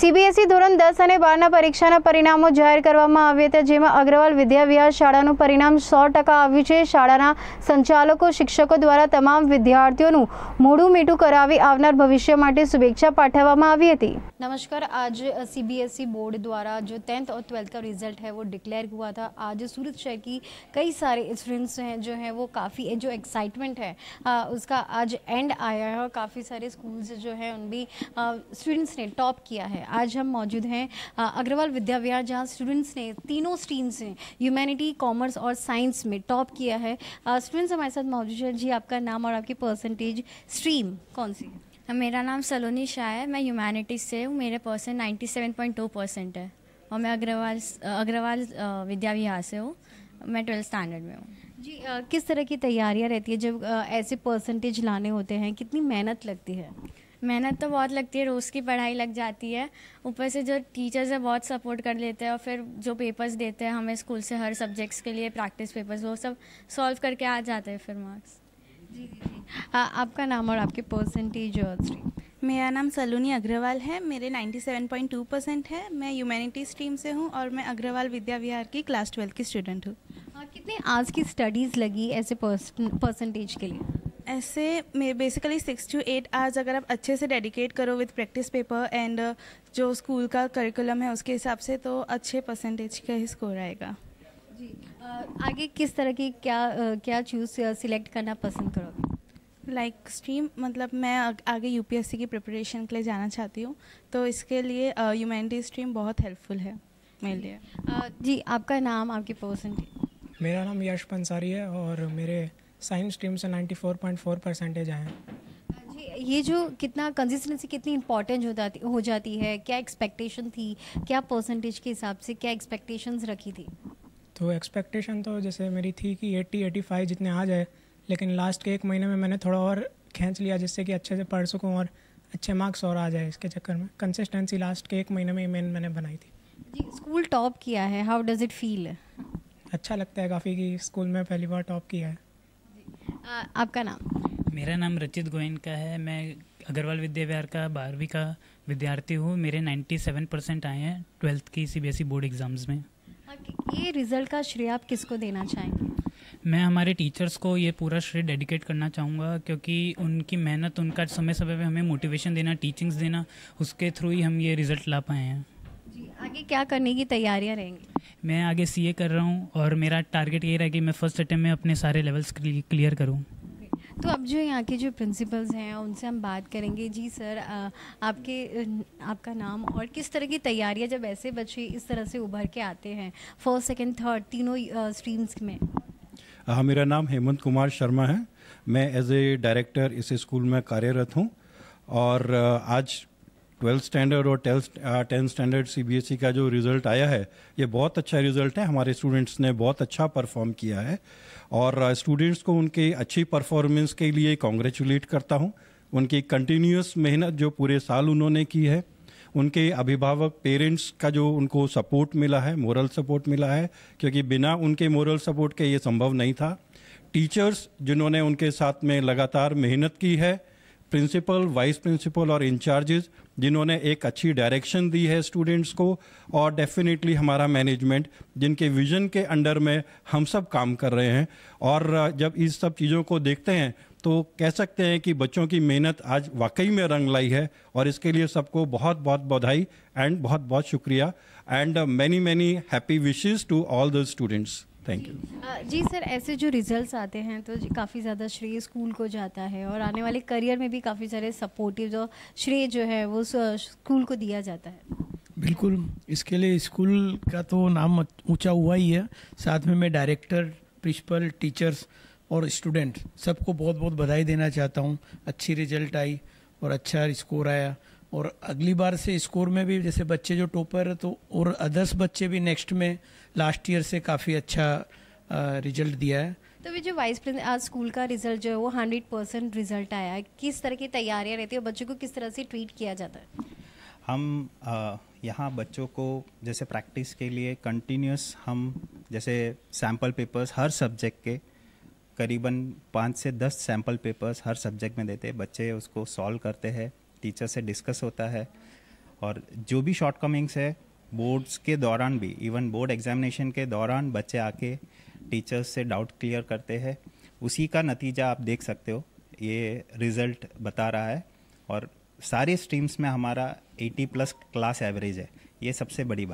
CBSE ધોરણ 10 અને 12 ના પરીક્ષાના પરિણામો જાહેર કરવામાં આવ્યા હતા જેમાં અગ્રવાલ વિદ્યાવિહાર શાળાનો પરિણામ 100% આવ્યું છે શાળાના સંચાલકો શિક્ષકો દ્વારા તમામ વિદ્યાર્થીઓનું મોઢું મીઠું કરાવી આવનાર ભવિષ્ય માટે શુભેચ્છાઓ પાઠવવામાં આવી હતી નમસ્કાર આજે CBSE બોર્ડ દ્વારા જો 10th અને 12th નો રિઝલ્ટ છે વો ડીકલેર ہوا تھا આજે સુરત શહેરની કઈ سارے ઇન્ફરન્સ છે જો હે વો કાફી જો એક્સાઇટમેન્ટ હે uska આજ એન્ડ આયા કાફી سارے સ્કૂલ્સ જો હે ان ભી સ્ટુડન્ટ્સ ને ટોપ કિયા હે आज हम मौजूद हैं अग्रवाल विद्या विहार जहाँ स्टूडेंट्स ने तीनों स्ट्रीम्स ने ह्यूमैनिटी कॉमर्स और साइंस में टॉप किया है स्टूडेंट्स हमारे साथ मौजूद हैं जी आपका नाम और आपकी परसेंटेज स्ट्रीम कौन सी है मेरा नाम सलोनी शाह है मैं ह्यूमैनिटीज से हूँ मेरे परसेंट नाइन्टी परसेंट है और मैं अग्रवाल अग्रवाल विद्या विहार से हूँ मैं ट्वेल्थ स्टैंडर्ड में हूँ जी आ, किस तरह की तैयारियाँ रहती है जब आ, ऐसे परसेंटेज लाने होते हैं कितनी मेहनत लगती है मेहनत तो बहुत लगती है रोज़ की पढ़ाई लग जाती है ऊपर से जो टीचर्स है बहुत सपोर्ट कर लेते हैं और फिर जो पेपर्स देते हैं हमें स्कूल से हर सब्जेक्ट्स के लिए प्रैक्टिस पेपर्स वो सब सॉल्व करके आ जाते हैं फिर मार्क्स जी जी आपका नाम और आपके परसेंटेज और स्ट्रीम मेरा नाम सलोनी अग्रवाल है मेरे 97.2 परसेंट है मैं ह्यूमैनिटीज स्ट्रीम से हूँ और मैं अग्रवाल विद्या विहार की क्लास ट्वेल्थ की स्टूडेंट हूँ हाँ, कितनी आज की स्टडीज़ लगी ऐसे परसेंटेज के लिए ऐसे basically six to eight hours अगर आप अच्छे से डेडिकेट करो विथ प्रैक्टिस पेपर एंड जो स्कूल का करिकुलम है उसके हिसाब से तो अच्छे परसेंटेज का ही स्कोर आएगा जी आगे किस तरह की क्या क्या चूज़ सिलेक्ट करना पसंद करोगे लाइक like स्ट्रीम मतलब मैं आगे यू की प्रिपरेशन के लिए जाना चाहती हूँ तो इसके लिए ह्यूमैनिटी स्ट्रीम बहुत हेल्पफुल है मेरे लिए uh, जी आपका नाम आपकी पर्सन मेरा नाम यश पंसारी है और मेरे साइंस स्ट्रीम से 94.4 परसेंटेज आए जी ये जो कितना कंसिस्टेंसी कितनी इम्पोर्टेंट हो जाती हो जाती है क्या एक्सपेक्टेशन थी क्या परसेंटेज के हिसाब से क्या एक्सपेक्टेशंस रखी थी तो एक्सपेक्टेशन तो जैसे मेरी थी कि 80 85 जितने आ जाए लेकिन लास्ट के एक महीने में मैंने थोड़ा और खींच लिया जिससे कि अच्छे से पढ़ सकूँ और अच्छे मार्क्स और आ जाए इसके चक्कर में कंसिस्टेंसी लास्ट के एक महीने में मेन मैंने बनाई थी जी स्कूल टॉप किया है हाउ डज इट फील अच्छा लगता है काफ़ी कि स्कूल में पहली बार टॉप किया है आपका नाम मेरा नाम रचित गोयन का है मैं अग्रवाल विद्या विहार का बारहवीं का विद्यार्थी हूँ मेरे 97 परसेंट आए हैं ट्वेल्थ की सीबीएसई बोर्ड एग्ज़ाम्स में ये रिज़ल्ट का श्रेय आप किसको देना चाहेंगे मैं हमारे टीचर्स को ये पूरा श्रेय डेडिकेट करना चाहूँगा क्योंकि उनकी मेहनत उनका समय समय पर हमें मोटिवेशन देना टीचिंग्स देना उसके थ्रू ही हम ये रिज़ल्ट ला पाए हैं आगे क्या करने की तैयारियां रहेंगी मैं आगे सीए कर रहा हूँ और मेरा टारगेट ये रहा कि मैं फर्स्ट अटैम्प में अपने सारे लेवल्स क्लियर करूँ तो अब जो यहाँ के जो प्रिंसिपल्स हैं उनसे हम बात करेंगे जी सर आ, आपके आपका नाम और किस तरह की तैयारियाँ जब ऐसे बच्चे इस तरह से उभर के आते हैं फर्स्ट सेकेंड थर्ड तीनों स्ट्रीम्स में हाँ मेरा नाम हेमंत कुमार शर्मा है मैं एज ए डायरेक्टर इस स्कूल में कार्यरत हूँ और आज ट्वेल्थ स्टैंडर्ड और टेंथ स्टैंडर्ड सी e का जो रिज़ल्ट आया है ये बहुत अच्छा रिज़ल्ट है हमारे स्टूडेंट्स ने बहुत अच्छा परफॉर्म किया है और स्टूडेंट्स को उनके अच्छी परफॉर्मेंस के लिए कॉन्ग्रेचुलेट करता हूँ उनकी कंटिन्यूस मेहनत जो पूरे साल उन्होंने की है उनके अभिभावक पेरेंट्स का जो उनको सपोर्ट मिला है मोरल सपोर्ट मिला है क्योंकि बिना उनके मोरल सपोर्ट के ये संभव नहीं था टीचर्स जिन्होंने उनके साथ में लगातार मेहनत की है प्रिंसिपल वाइस प्रिंसिपल और इंचार्जेस जिन्होंने एक अच्छी डायरेक्शन दी है स्टूडेंट्स को और डेफिनेटली हमारा मैनेजमेंट जिनके विजन के अंडर में हम सब काम कर रहे हैं और जब इस सब चीज़ों को देखते हैं तो कह सकते हैं कि बच्चों की मेहनत आज वाकई में रंग लाई है और इसके लिए सबको बहुत बहुत बधाई एंड बहुत बहुत शुक्रिया and many many happy wishes to all the students thank you जी सर ऐसे जो रिजल्ट्स आते हैं तो काफ़ी ज़्यादा श्रेय स्कूल को जाता है और आने वाले करियर में भी काफ़ी सारे सपोर्टिव जो श्रेय जो है वो स्कूल को दिया जाता है बिल्कुल इसके लिए स्कूल का तो नाम ऊंचा हुआ ही है साथ में मैं डायरेक्टर प्रिंसिपल टीचर्स और स्टूडेंट सबको बहुत बहुत बधाई देना चाहता हूँ अच्छी रिजल्ट आई और अच्छा स्कोर आया और अगली बार से स्कोर में भी जैसे बच्चे जो टॉपर तो और अदर्स बच्चे भी नेक्स्ट में लास्ट ईयर से काफ़ी अच्छा रिजल्ट दिया है तो भी जो वाइस प्रिंसिपल आज स्कूल का रिजल्ट जो है वो हंड्रेड परसेंट रिजल्ट आया है किस तरह की तैयारियाँ रहती है बच्चों को किस तरह से ट्रीट किया जाता है हम यहाँ बच्चों को जैसे प्रैक्टिस के लिए कंटिन्यूस हम जैसे सैम्पल पेपर्स हर सब्जेक्ट के करीबन पाँच से दस सैम्पल पेपर्स हर सब्जेक्ट में देते हैं बच्चे उसको सॉल्व करते हैं टीचर से डिस्कस होता है और जो भी शॉर्ट कमिंग्स है बोर्ड्स के दौरान भी इवन बोर्ड एग्जामिनेशन के दौरान बच्चे आके टीचर्स से डाउट क्लियर करते हैं उसी का नतीजा आप देख सकते हो ये रिज़ल्ट बता रहा है और सारे स्ट्रीम्स में हमारा 80 प्लस क्लास एवरेज है ये सबसे बड़ी बात